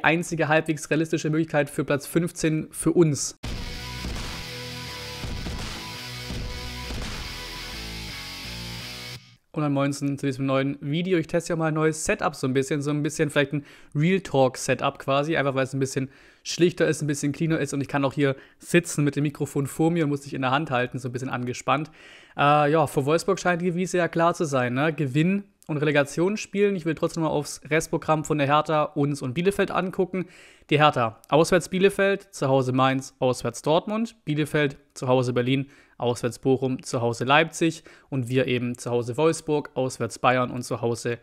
die einzige halbwegs realistische Möglichkeit für Platz 15 für uns. Und dann moinsen zu diesem neuen Video. Ich teste ja mal ein neues Setup so ein bisschen, so ein bisschen vielleicht ein Real Talk Setup quasi, einfach weil es ein bisschen schlichter ist, ein bisschen cleaner ist und ich kann auch hier sitzen mit dem Mikrofon vor mir und muss dich in der Hand halten, so ein bisschen angespannt. Äh, ja, für Wolfsburg scheint die Wiese ja klar zu sein, ne? Gewinn und Relegation spielen. Ich will trotzdem mal aufs Restprogramm von der Hertha, uns und Bielefeld angucken. Die Hertha, auswärts Bielefeld, zu Hause Mainz, auswärts Dortmund, Bielefeld, zu Hause Berlin, auswärts Bochum, zu Hause Leipzig und wir eben zu Hause Wolfsburg, auswärts Bayern und zu Hause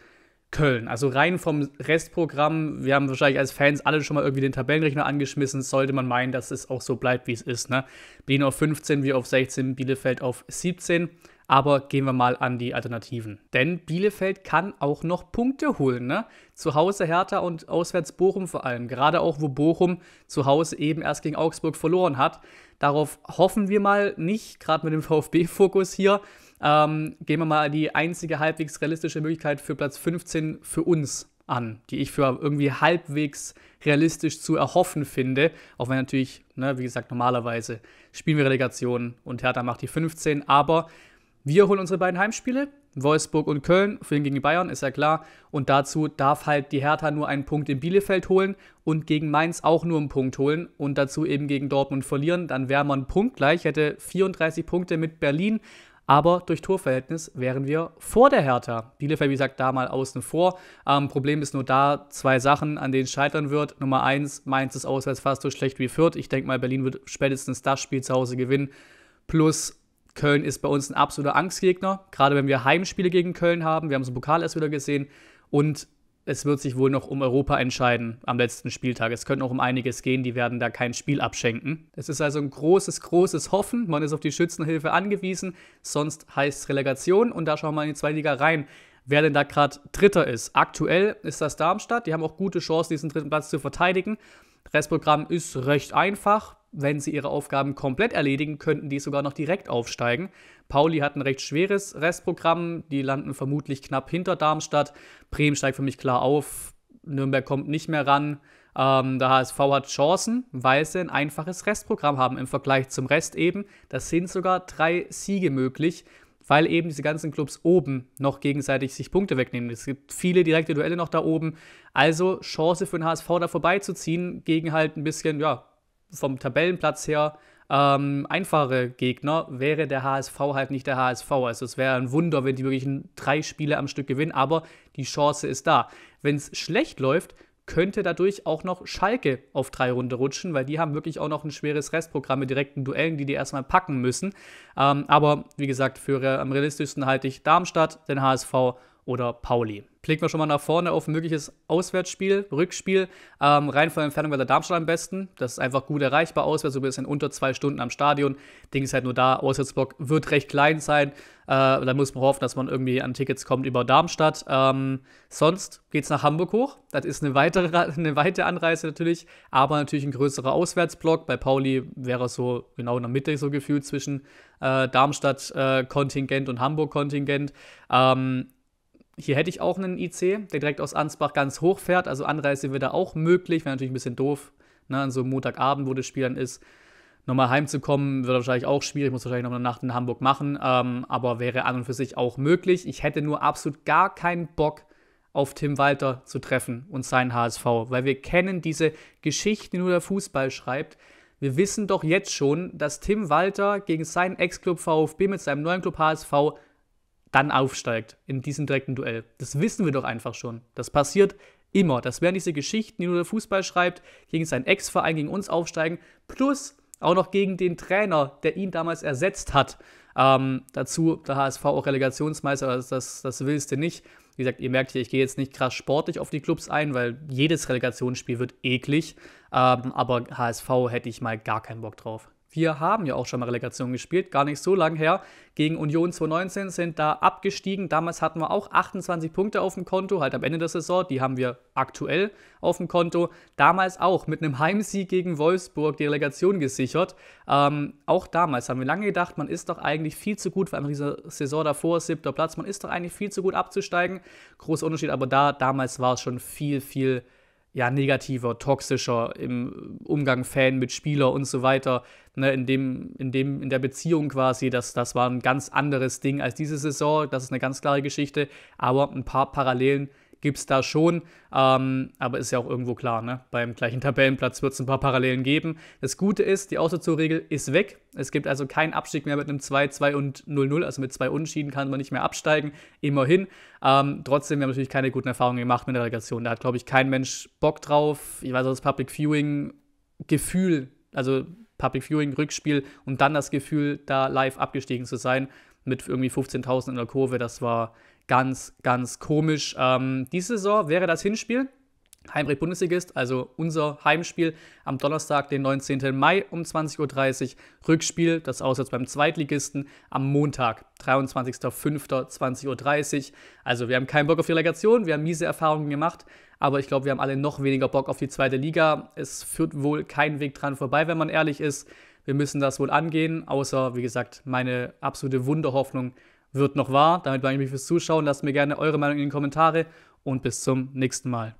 Köln. Also rein vom Restprogramm, wir haben wahrscheinlich als Fans alle schon mal irgendwie den Tabellenrechner angeschmissen, sollte man meinen, dass es auch so bleibt, wie es ist. Ne? Berlin auf 15, wir auf 16, Bielefeld auf 17. Aber gehen wir mal an die Alternativen. Denn Bielefeld kann auch noch Punkte holen. Ne? Zu Hause Hertha und auswärts Bochum vor allem. Gerade auch, wo Bochum zu Hause eben erst gegen Augsburg verloren hat. Darauf hoffen wir mal nicht, gerade mit dem VfB-Fokus hier. Ähm, gehen wir mal die einzige halbwegs realistische Möglichkeit für Platz 15 für uns an, die ich für irgendwie halbwegs realistisch zu erhoffen finde. Auch wenn natürlich, ne, wie gesagt, normalerweise spielen wir Relegation und Hertha macht die 15, aber wir holen unsere beiden Heimspiele, Wolfsburg und Köln, für ihn gegen Bayern, ist ja klar. Und dazu darf halt die Hertha nur einen Punkt in Bielefeld holen und gegen Mainz auch nur einen Punkt holen und dazu eben gegen Dortmund verlieren. Dann wäre man punktgleich, hätte 34 Punkte mit Berlin. Aber durch Torverhältnis wären wir vor der Hertha. Bielefeld, wie gesagt, da mal außen vor. Ähm, Problem ist nur da zwei Sachen, an denen es scheitern wird. Nummer eins, Mainz ist auswärts fast so schlecht wie Fürth. Ich denke mal, Berlin wird spätestens das Spiel zu Hause gewinnen. Plus Köln ist bei uns ein absoluter Angstgegner, gerade wenn wir Heimspiele gegen Köln haben. Wir haben es im Pokal erst wieder gesehen. Und es wird sich wohl noch um Europa entscheiden am letzten Spieltag. Es könnte noch um einiges gehen, die werden da kein Spiel abschenken. Es ist also ein großes, großes Hoffen. Man ist auf die Schützenhilfe angewiesen, sonst heißt es Relegation und da schauen wir mal in die Liga rein. Wer denn da gerade Dritter ist. Aktuell ist das Darmstadt. Die haben auch gute Chancen, diesen dritten Platz zu verteidigen. Restprogramm ist recht einfach wenn sie ihre Aufgaben komplett erledigen, könnten die sogar noch direkt aufsteigen. Pauli hat ein recht schweres Restprogramm, die landen vermutlich knapp hinter Darmstadt. Bremen steigt für mich klar auf, Nürnberg kommt nicht mehr ran. Ähm, der HSV hat Chancen, weil sie ein einfaches Restprogramm haben im Vergleich zum Rest eben. Das sind sogar drei Siege möglich, weil eben diese ganzen Clubs oben noch gegenseitig sich Punkte wegnehmen. Es gibt viele direkte Duelle noch da oben. Also Chance für den HSV da vorbeizuziehen gegen halt ein bisschen, ja, vom Tabellenplatz her ähm, einfache Gegner, wäre der HSV halt nicht der HSV. Also es wäre ein Wunder, wenn die wirklich drei Spiele am Stück gewinnen, aber die Chance ist da. Wenn es schlecht läuft, könnte dadurch auch noch Schalke auf drei Runde rutschen, weil die haben wirklich auch noch ein schweres Restprogramm mit direkten Duellen, die die erstmal packen müssen. Ähm, aber wie gesagt, für am realistischsten halte ich Darmstadt, den HSV oder Pauli. Blicken wir schon mal nach vorne auf ein mögliches Auswärtsspiel, Rückspiel. Ähm, rein von der Entfernung wäre der Darmstadt am besten. Das ist einfach gut erreichbar, auswärts so ein bisschen unter zwei Stunden am Stadion. Ding ist halt nur da, Auswärtsblock wird recht klein sein. Äh, da muss man hoffen, dass man irgendwie an Tickets kommt über Darmstadt. Ähm, sonst geht es nach Hamburg hoch. Das ist eine weitere, eine weite Anreise natürlich, aber natürlich ein größerer Auswärtsblock. Bei Pauli wäre es so genau in der Mitte so gefühlt zwischen äh, Darmstadt-Kontingent äh, und Hamburg-Kontingent. Ähm, hier hätte ich auch einen IC, der direkt aus Ansbach ganz hoch fährt. Also Anreise wäre da auch möglich. Wäre natürlich ein bisschen doof, ne, an so einem Montagabend, wo das Spiel dann ist. Nochmal heimzukommen, wird wahrscheinlich auch schwierig. Ich muss wahrscheinlich noch eine Nacht in Hamburg machen. Ähm, aber wäre an und für sich auch möglich. Ich hätte nur absolut gar keinen Bock, auf Tim Walter zu treffen und seinen HSV, weil wir kennen diese Geschichten, die nur der Fußball schreibt. Wir wissen doch jetzt schon, dass Tim Walter gegen seinen Ex-Club VfB mit seinem neuen Club HSV dann aufsteigt in diesem direkten Duell. Das wissen wir doch einfach schon. Das passiert immer. Das wären diese Geschichten, die nur der Fußball schreibt, gegen seinen Ex-Verein, gegen uns aufsteigen, plus auch noch gegen den Trainer, der ihn damals ersetzt hat. Ähm, dazu der HSV auch Relegationsmeister, das, das, das willst du nicht. Wie gesagt, ihr merkt hier, ich gehe jetzt nicht krass sportlich auf die Clubs ein, weil jedes Relegationsspiel wird eklig. Ähm, aber HSV hätte ich mal gar keinen Bock drauf. Wir haben ja auch schon mal Relegation gespielt, gar nicht so lang her. Gegen Union 2019 sind da abgestiegen. Damals hatten wir auch 28 Punkte auf dem Konto, halt am Ende der Saison. Die haben wir aktuell auf dem Konto. Damals auch mit einem Heimsieg gegen Wolfsburg die Relegation gesichert. Ähm, auch damals haben wir lange gedacht, man ist doch eigentlich viel zu gut, vor allem diese Saison davor, siebter Platz, man ist doch eigentlich viel zu gut abzusteigen. Großer Unterschied, aber da damals war es schon viel, viel ja, negativer, toxischer im Umgang Fan mit Spieler und so weiter, ne, in, dem, in, dem, in der Beziehung quasi, das, das war ein ganz anderes Ding als diese Saison, das ist eine ganz klare Geschichte, aber ein paar Parallelen gibt es da schon. Ähm, aber ist ja auch irgendwo klar, ne? beim gleichen Tabellenplatz wird es ein paar Parallelen geben. Das Gute ist, die Autozugregel ist weg. Es gibt also keinen Abstieg mehr mit einem 2, 2 und 0, 0. Also mit zwei Unschieden kann man nicht mehr absteigen, immerhin. Ähm, trotzdem, wir haben natürlich keine guten Erfahrungen gemacht mit der Relegation. Da hat, glaube ich, kein Mensch Bock drauf. Ich weiß auch, das Public Viewing-Gefühl, also Public Viewing, Rückspiel und dann das Gefühl, da live abgestiegen zu sein mit irgendwie 15.000 in der Kurve, das war ganz, ganz komisch. Ähm, diese Saison wäre das Hinspiel. Heimrecht Bundesligist, also unser Heimspiel am Donnerstag, den 19. Mai um 20.30 Uhr. Rückspiel, das Aussatz beim Zweitligisten, am Montag, 23.05.20.30 Uhr. Also wir haben keinen Bock auf die Relegation, wir haben miese Erfahrungen gemacht, aber ich glaube, wir haben alle noch weniger Bock auf die zweite Liga. Es führt wohl kein Weg dran vorbei, wenn man ehrlich ist. Wir müssen das wohl angehen, außer, wie gesagt, meine absolute Wunderhoffnung, wird noch wahr. Damit bedanke ich mich fürs Zuschauen. Lasst mir gerne eure Meinung in die Kommentare und bis zum nächsten Mal.